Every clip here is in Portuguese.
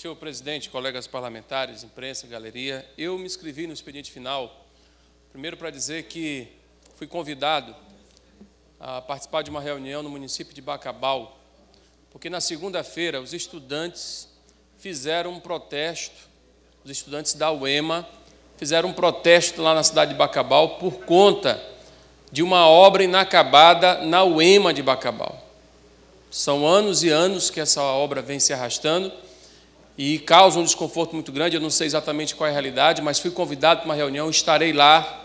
Senhor presidente, colegas parlamentares, imprensa, galeria, eu me inscrevi no expediente final, primeiro para dizer que fui convidado a participar de uma reunião no município de Bacabal, porque na segunda-feira os estudantes fizeram um protesto, os estudantes da UEMA fizeram um protesto lá na cidade de Bacabal por conta de uma obra inacabada na UEMA de Bacabal. São anos e anos que essa obra vem se arrastando e causa um desconforto muito grande. Eu não sei exatamente qual é a realidade, mas fui convidado para uma reunião, estarei lá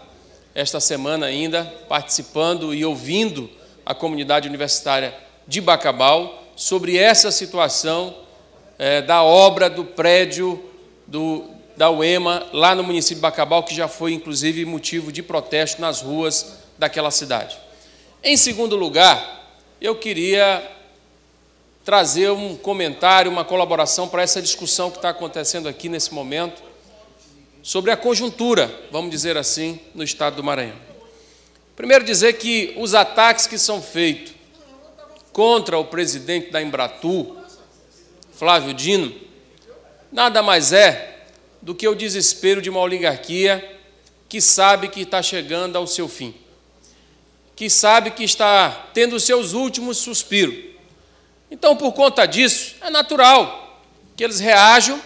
esta semana ainda, participando e ouvindo a comunidade universitária de Bacabal sobre essa situação é, da obra do prédio do, da UEMA lá no município de Bacabal, que já foi inclusive motivo de protesto nas ruas daquela cidade. Em segundo lugar, eu queria trazer um comentário, uma colaboração para essa discussão que está acontecendo aqui nesse momento sobre a conjuntura, vamos dizer assim, no estado do Maranhão. Primeiro, dizer que os ataques que são feitos contra o presidente da Embratu, Flávio Dino, nada mais é do que o desespero de uma oligarquia que sabe que está chegando ao seu fim, que sabe que está tendo os seus últimos suspiros então, por conta disso, é natural que eles reajam,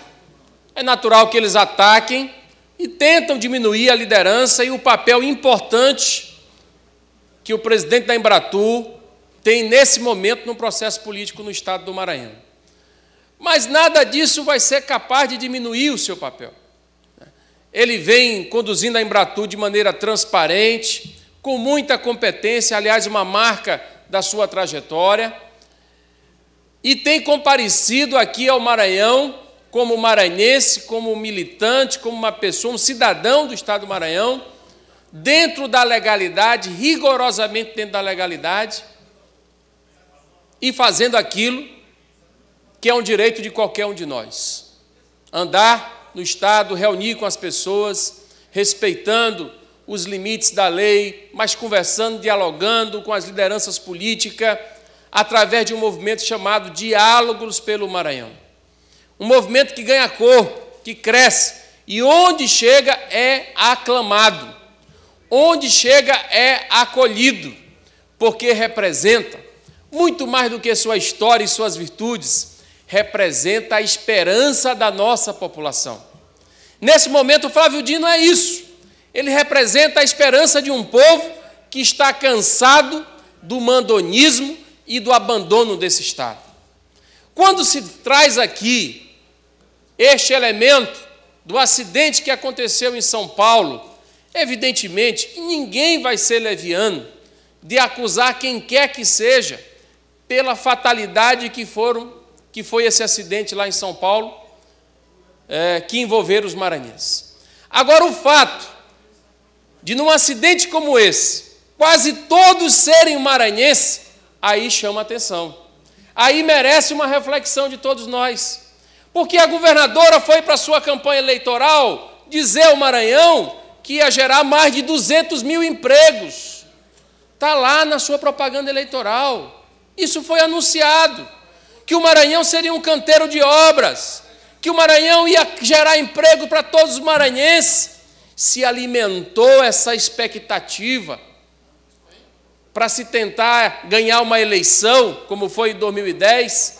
é natural que eles ataquem e tentam diminuir a liderança e o papel importante que o presidente da Embratur tem nesse momento no processo político no estado do Maranhão. Mas nada disso vai ser capaz de diminuir o seu papel. Ele vem conduzindo a Embratur de maneira transparente, com muita competência, aliás, uma marca da sua trajetória e tem comparecido aqui ao Maranhão como maranhense, como militante, como uma pessoa, um cidadão do estado do Maranhão, dentro da legalidade, rigorosamente dentro da legalidade, e fazendo aquilo que é um direito de qualquer um de nós. Andar no estado, reunir com as pessoas, respeitando os limites da lei, mas conversando, dialogando com as lideranças políticas, através de um movimento chamado Diálogos pelo Maranhão. Um movimento que ganha cor, que cresce e onde chega é aclamado, onde chega é acolhido, porque representa, muito mais do que sua história e suas virtudes, representa a esperança da nossa população. Nesse momento, Flávio Dino é isso. Ele representa a esperança de um povo que está cansado do mandonismo, e do abandono desse Estado. Quando se traz aqui este elemento do acidente que aconteceu em São Paulo, evidentemente ninguém vai ser leviano de acusar quem quer que seja pela fatalidade que foram que foi esse acidente lá em São Paulo é, que envolveu os maranhenses. Agora o fato de num acidente como esse quase todos serem maranhenses aí chama atenção. Aí merece uma reflexão de todos nós. Porque a governadora foi para sua campanha eleitoral dizer ao Maranhão que ia gerar mais de 200 mil empregos. Está lá na sua propaganda eleitoral. Isso foi anunciado. Que o Maranhão seria um canteiro de obras. Que o Maranhão ia gerar emprego para todos os maranhenses. Se alimentou essa expectativa para se tentar ganhar uma eleição, como foi em 2010,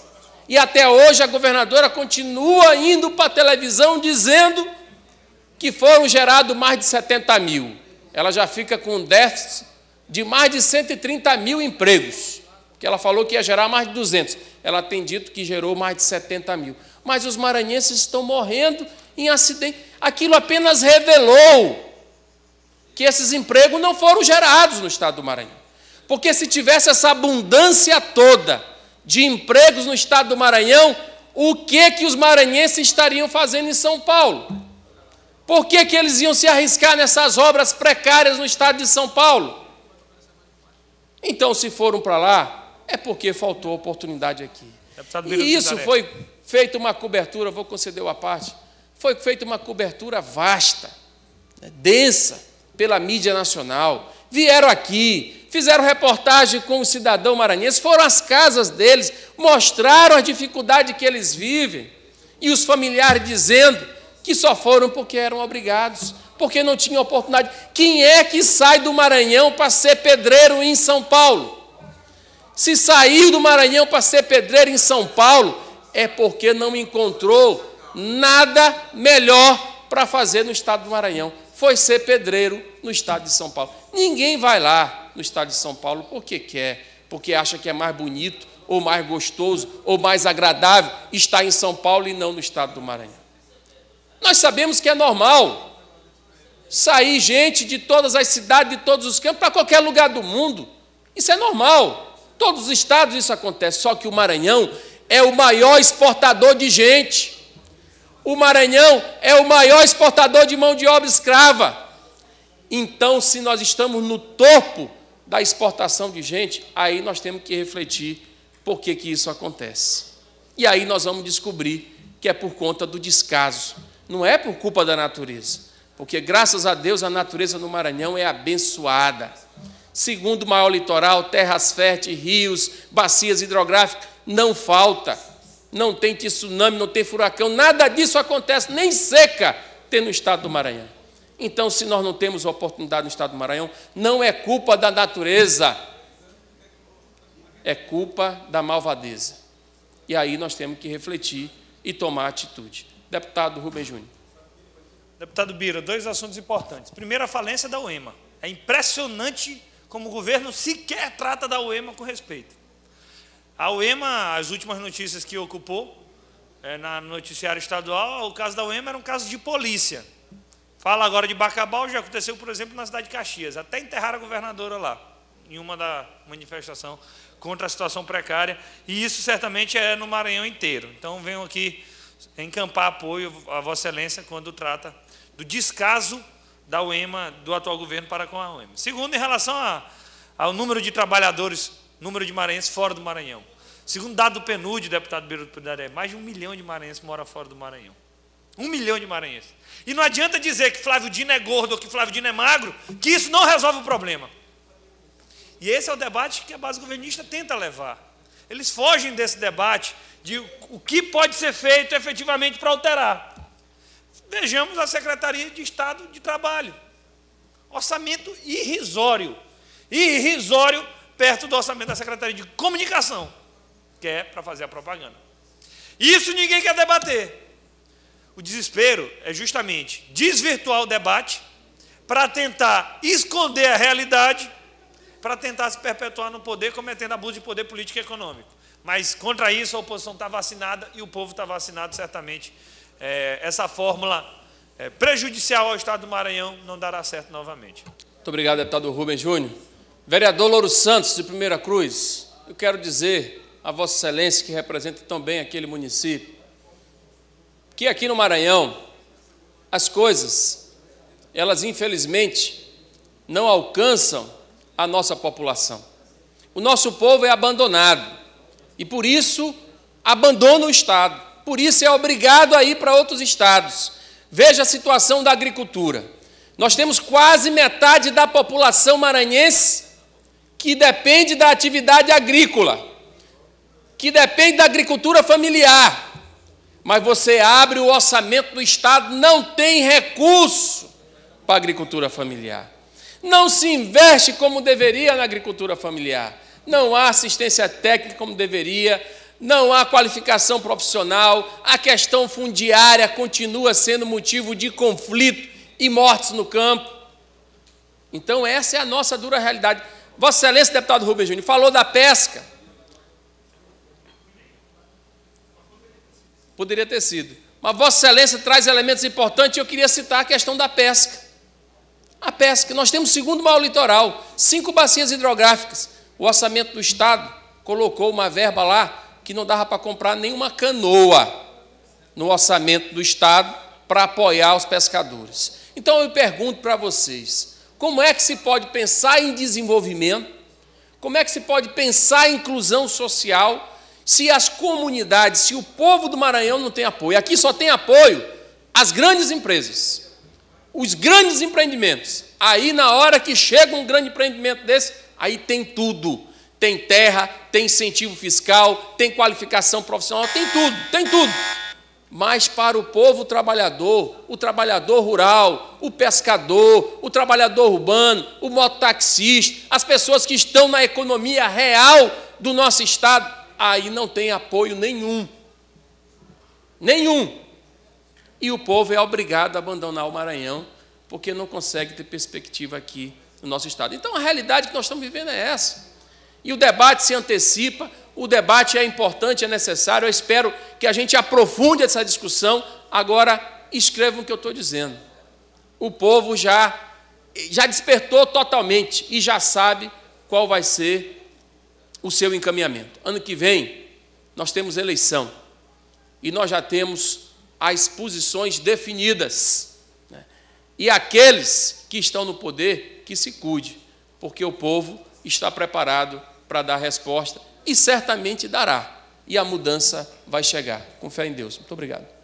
e até hoje a governadora continua indo para a televisão dizendo que foram gerados mais de 70 mil. Ela já fica com um déficit de mais de 130 mil empregos, que ela falou que ia gerar mais de 200. Ela tem dito que gerou mais de 70 mil. Mas os maranhenses estão morrendo em acidente. Aquilo apenas revelou que esses empregos não foram gerados no estado do Maranhão porque se tivesse essa abundância toda de empregos no estado do Maranhão, o que que os maranhenses estariam fazendo em São Paulo? Por que, que eles iam se arriscar nessas obras precárias no estado de São Paulo? Então, se foram para lá, é porque faltou oportunidade aqui. É e isso foi feito uma cobertura, vou conceder uma parte, foi feita uma cobertura vasta, né, densa, pela mídia nacional. Vieram aqui, fizeram reportagem com o cidadão maranhense, foram às casas deles, mostraram a dificuldade que eles vivem, e os familiares dizendo que só foram porque eram obrigados, porque não tinham oportunidade. Quem é que sai do Maranhão para ser pedreiro em São Paulo? Se saiu do Maranhão para ser pedreiro em São Paulo, é porque não encontrou nada melhor para fazer no estado do Maranhão. Foi ser pedreiro no estado de São Paulo. Ninguém vai lá no estado de São Paulo porque quer, porque acha que é mais bonito, ou mais gostoso, ou mais agradável estar em São Paulo e não no estado do Maranhão. Nós sabemos que é normal sair gente de todas as cidades, de todos os campos, para qualquer lugar do mundo. Isso é normal. Todos os estados isso acontece, só que o Maranhão é o maior exportador de gente. O Maranhão é o maior exportador de mão de obra escrava. Então, se nós estamos no topo da exportação de gente, aí nós temos que refletir por que, que isso acontece. E aí nós vamos descobrir que é por conta do descaso, não é por culpa da natureza, porque graças a Deus a natureza no Maranhão é abençoada. Segundo o maior litoral, terras férteis, rios, bacias hidrográficas, não falta. Não tem tsunami, não tem furacão, nada disso acontece, nem seca tem no estado do Maranhão. Então, se nós não temos oportunidade no estado do Maranhão, não é culpa da natureza, é culpa da malvadeza. E aí nós temos que refletir e tomar atitude. Deputado Rubem Júnior. Deputado Bira, dois assuntos importantes. Primeiro, a falência da UEMA. É impressionante como o governo sequer trata da UEMA com respeito. A UEMA, as últimas notícias que ocupou é, na noticiário estadual, o caso da UEMA era um caso de polícia. Fala agora de Bacabal, já aconteceu, por exemplo, na cidade de Caxias. Até enterraram a governadora lá, em uma da manifestação contra a situação precária. E isso certamente é no Maranhão inteiro. Então venho aqui encampar apoio a Vossa Excelência quando trata do descaso da UEMA, do atual governo para com a UEMA. Segundo, em relação a, ao número de trabalhadores, número de maranhenses fora do Maranhão. Segundo dado do PNUD, deputado Beiro do Pudaré, mais de um milhão de maranhenses mora fora do Maranhão. Um milhão de maranhenses. E não adianta dizer que Flávio Dino é gordo ou que Flávio Dino é magro, que isso não resolve o problema. E esse é o debate que a base governista tenta levar. Eles fogem desse debate de o que pode ser feito efetivamente para alterar. Vejamos a Secretaria de Estado de Trabalho. Orçamento irrisório. Irrisório perto do orçamento da Secretaria de Comunicação, que é para fazer a propaganda. Isso ninguém quer debater. O desespero é justamente desvirtuar o debate para tentar esconder a realidade, para tentar se perpetuar no poder, cometendo abuso de poder político e econômico. Mas contra isso a oposição está vacinada e o povo está vacinado, certamente. É, essa fórmula é, prejudicial ao Estado do Maranhão não dará certo novamente. Muito obrigado, deputado Rubens Júnior. Vereador Louro Santos, de Primeira Cruz, eu quero dizer a Vossa Excelência, que representa tão bem aquele município, que aqui no Maranhão as coisas, elas infelizmente não alcançam a nossa população. O nosso povo é abandonado e por isso abandona o Estado, por isso é obrigado a ir para outros estados. Veja a situação da agricultura. Nós temos quase metade da população maranhense que depende da atividade agrícola, que depende da agricultura familiar mas você abre o orçamento do Estado, não tem recurso para a agricultura familiar. Não se investe como deveria na agricultura familiar. Não há assistência técnica como deveria. Não há qualificação profissional. A questão fundiária continua sendo motivo de conflito e mortes no campo. Então, essa é a nossa dura realidade. Vossa Excelência, deputado Rubens Júnior, falou da pesca. Poderia ter sido. Mas Vossa Excelência traz elementos importantes e eu queria citar a questão da pesca. A pesca, nós temos o segundo maior litoral, cinco bacias hidrográficas. O orçamento do Estado colocou uma verba lá que não dava para comprar nenhuma canoa no orçamento do Estado para apoiar os pescadores. Então eu pergunto para vocês: como é que se pode pensar em desenvolvimento? Como é que se pode pensar em inclusão social? se as comunidades, se o povo do Maranhão não tem apoio. Aqui só tem apoio as grandes empresas, os grandes empreendimentos. Aí, na hora que chega um grande empreendimento desse, aí tem tudo: tem terra, tem incentivo fiscal, tem qualificação profissional, tem tudo, tem tudo. Mas para o povo trabalhador, o trabalhador rural, o pescador, o trabalhador urbano, o mototaxista, as pessoas que estão na economia real do nosso Estado, aí não tem apoio nenhum. Nenhum. E o povo é obrigado a abandonar o Maranhão, porque não consegue ter perspectiva aqui no nosso Estado. Então, a realidade que nós estamos vivendo é essa. E o debate se antecipa, o debate é importante, é necessário. Eu espero que a gente aprofunde essa discussão. Agora, escrevam o que eu estou dizendo. O povo já, já despertou totalmente e já sabe qual vai ser o seu encaminhamento. Ano que vem, nós temos eleição e nós já temos as posições definidas. Né? E aqueles que estão no poder, que se cuide, porque o povo está preparado para dar resposta e certamente dará. E a mudança vai chegar. Com fé em Deus. Muito obrigado.